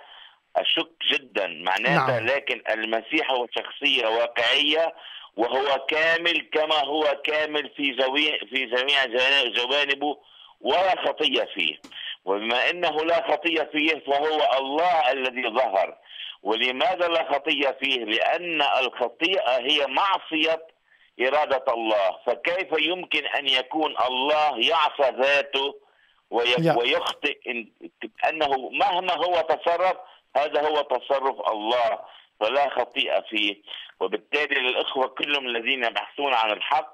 أشك جدا معناتها نعم. لكن المسيح هو شخصية واقعية وهو كامل كما هو كامل في في جميع جوانبه ولا خطية فيه وبما انه لا خطيه فيه فهو الله الذي ظهر ولماذا لا خطيه فيه؟ لان الخطيئه هي معصيه اراده الله، فكيف يمكن ان يكون الله يعصى ذاته ويخطئ انه مهما هو تصرف هذا هو تصرف الله فلا خطيئه فيه، وبالتالي الاخوه كلهم الذين يبحثون عن الحق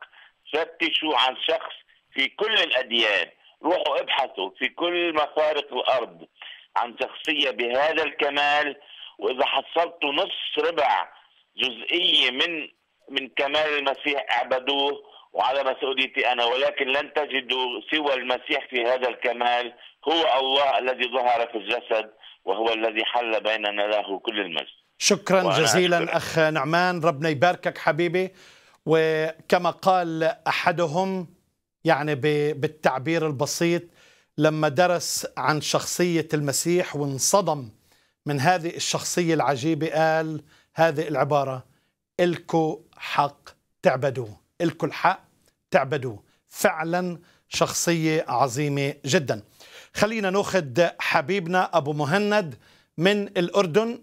فتشوا عن شخص في كل الاديان روحوا ابحثوا في كل مفارق الارض عن شخصيه بهذا الكمال واذا حصلتوا نص ربع جزئيه من من كمال المسيح اعبدوه وعلى مسؤوليتي انا ولكن لن تجدوا سوى المسيح في هذا الكمال هو الله الذي ظهر في الجسد وهو الذي حل بيننا له كل المجد شكرا جزيلا أكبر. اخ نعمان ربنا يباركك حبيبي وكما قال احدهم يعني بالتعبير البسيط لما درس عن شخصية المسيح وانصدم من هذه الشخصية العجيبة قال هذه العبارة إلكو حق تعبدوه إلكو الحق تعبدوه فعلا شخصية عظيمة جدا خلينا ناخذ حبيبنا أبو مهند من الأردن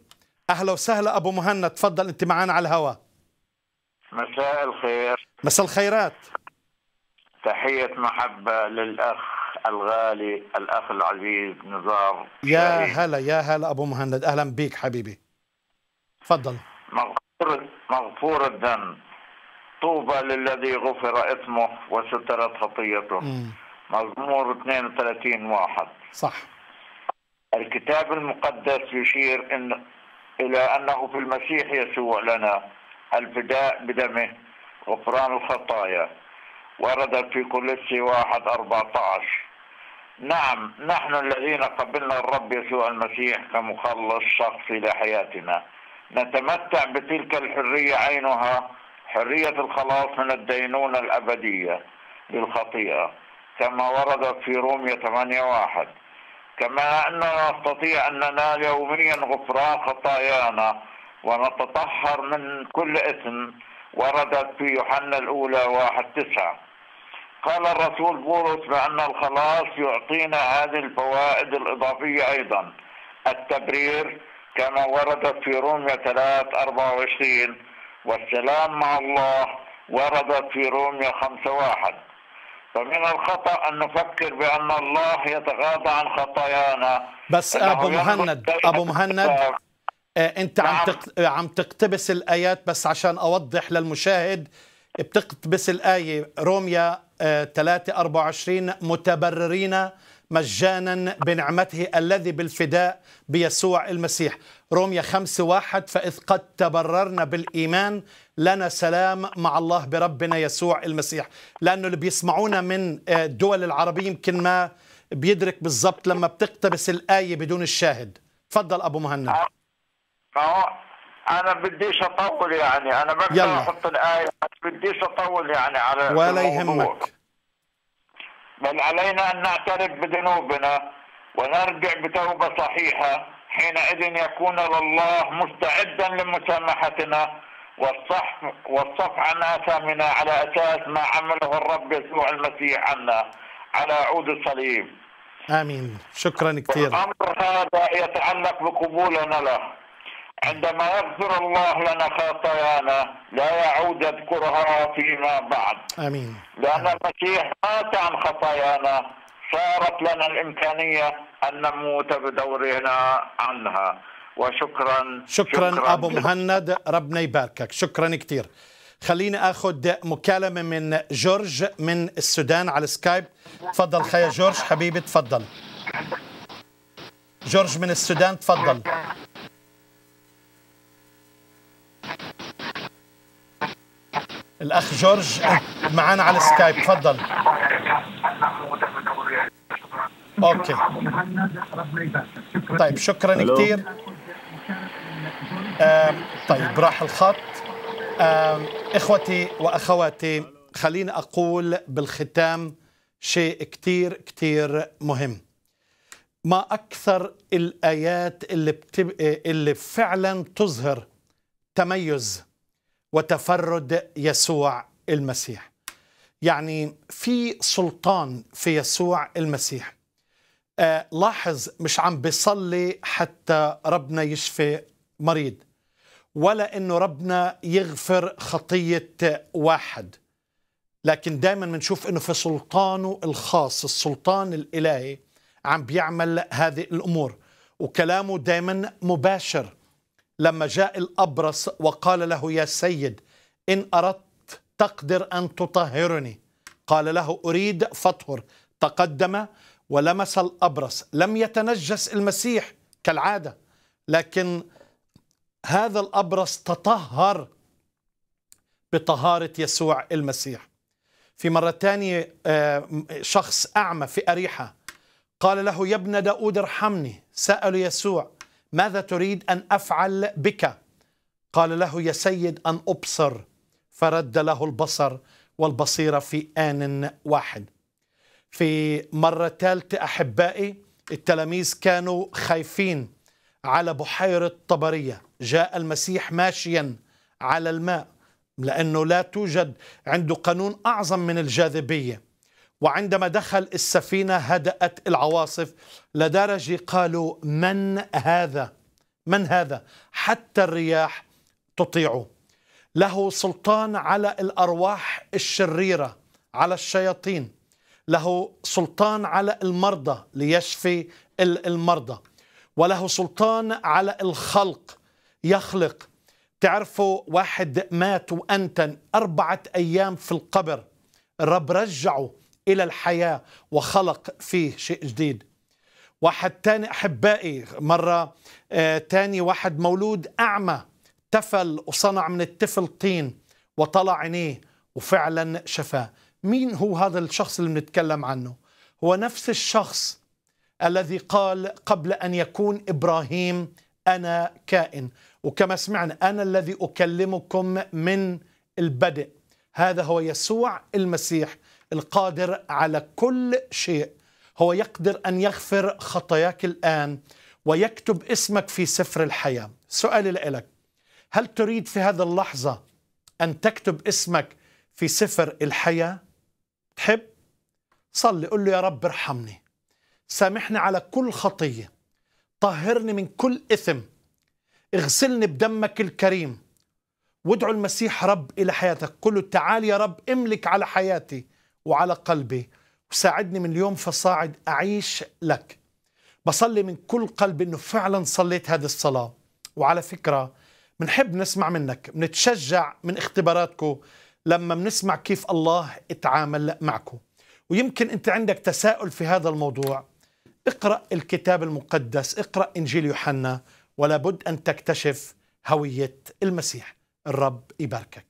أهلا وسهلا أبو مهند تفضل أنت معنا على الهواء مساء الخير مساء الخيرات تحية محبة للأخ الغالي الأخ العزيز نزار يا هلا يا هلا أبو مهند أهلا بك حبيبي تفضل مغفور, مغفور الذنب طوبى للذي غفر إثمه وسترت خطيته مزمور 32 واحد صح الكتاب المقدس يشير إن إلى أنه في المسيح يسوع لنا الفداء بدمه غفران الخطايا وردت في كليتي واحد عشر نعم نحن الذين قبلنا الرب يسوع المسيح كمخلص شخصي لحياتنا نتمتع بتلك الحرية عينها حرية الخلاص من الدينونة الأبدية للخطيئة كما وردت في رومية 8 واحد كما أننا نستطيع أن ننال يوميا غفران خطايانا ونتطهر من كل إثم وردت في يوحنا الأولى واحد تسعة قال الرسول بولس بأن الخلاص يعطينا هذه الفوائد الإضافية أيضا التبرير كما وردت في رومية 3 24 والسلام مع الله وردت في رومية 5 1 فمن الخطأ أن نفكر بأن الله يتغاضى عن خطايانا بس أبو مهند أبو مهند آه، أنت عم نعم. عم تقتبس الآيات بس عشان أوضح للمشاهد بتقتبس الآية روميا 3 آه، 24 متبررين مجانا بنعمته الذي بالفداء بيسوع المسيح روميا 5 واحد فإذ قد تبررنا بالإيمان لنا سلام مع الله بربنا يسوع المسيح لأنه اللي بيسمعونا من الدول آه، العربية يمكن ما بيدرك بالضبط لما بتقتبس الآية بدون الشاهد تفضل أبو مهند أه، انا بديش اطول يعني انا بقدر بدي احط الايه بديش اطول يعني على ولا يهمك بل علينا ان نعترف بذنوبنا ونرجع بتوبه صحيحه حينئذ يكون لله مستعدا لمسامحتنا والصح والصف عن اثامنا على اساس ما عمله الرب يسوع المسيح عنا على عود الصليب امين شكرا كثير الامر هذا يتعلق بقبولنا له عندما يغفر الله لنا خطايانا لا يعود يذكرها فيما بعد امين لان المسيح مات عن خطايانا صارت لنا الامكانيه ان نموت بدورنا عنها وشكرا شكرا, شكرا ابو مهند ربنا يباركك شكرا كثير خليني اخذ مكالمه من جورج من السودان على سكايب تفضل خيا جورج حبيبي تفضل جورج من السودان تفضل الاخ جورج معانا على السكايب تفضل اوكي طيب شكرا كثير طيب راح الخط اخوتي واخواتي خليني اقول بالختام شيء كثير كثير مهم ما اكثر الايات اللي بتبقى اللي فعلا تظهر تميز وتفرد يسوع المسيح يعني في سلطان في يسوع المسيح آه لاحظ مش عم بيصلي حتى ربنا يشفي مريض ولا انه ربنا يغفر خطيه واحد لكن دائما بنشوف انه في سلطانه الخاص السلطان الالهي عم بيعمل هذه الامور وكلامه دائما مباشر لما جاء الأبرص وقال له يا سيد إن أردت تقدر أن تطهرني قال له أريد فطهر تقدم ولمس الأبرص لم يتنجس المسيح كالعادة لكن هذا الأبرص تطهر بطهارة يسوع المسيح في مرة تانية آه، شخص أعمى في أريحة قال له يا ابن داود ارحمني سأل يسوع ماذا تريد أن أفعل بك قال له يا سيد أن أبصر فرد له البصر والبصيرة في آن واحد في مرة ثالثة أحبائي التلاميذ كانوا خايفين على بحيرة طبرية جاء المسيح ماشيا على الماء لأنه لا توجد عنده قانون أعظم من الجاذبية وعندما دخل السفينة هدأت العواصف لدرجة قالوا من هذا من هذا حتى الرياح تطيعه له سلطان على الأرواح الشريرة على الشياطين له سلطان على المرضى ليشفي المرضى وله سلطان على الخلق يخلق تعرفوا واحد مات وأنتن أربعة أيام في القبر الرب رجعه إلى الحياة وخلق فيه شيء جديد واحد تاني أحبائي مرة آه، تاني واحد مولود أعمى تفل وصنع من التفل طين وطلع عينيه وفعلا شفاه مين هو هذا الشخص اللي بنتكلم عنه هو نفس الشخص الذي قال قبل أن يكون إبراهيم أنا كائن وكما سمعنا أنا الذي أكلمكم من البدء هذا هو يسوع المسيح القادر على كل شيء هو يقدر أن يغفر خطاياك الآن ويكتب اسمك في سفر الحياة سؤالي لك هل تريد في هذه اللحظة أن تكتب اسمك في سفر الحياة تحب صلي قل له يا رب ارحمني سامحني على كل خطية طهرني من كل إثم اغسلني بدمك الكريم وادعو المسيح رب إلى حياتك قل له تعال يا رب املك على حياتي وعلى قلبي وساعدني من اليوم فصاعد أعيش لك بصلي من كل قلبي أنه فعلا صليت هذه الصلاة وعلى فكرة بنحب نسمع منك بنتشجع من اختباراتكم لما بنسمع كيف الله اتعامل معكم ويمكن أنت عندك تساؤل في هذا الموضوع اقرأ الكتاب المقدس اقرأ إنجيل يوحنا ولا بد أن تكتشف هوية المسيح الرب يباركك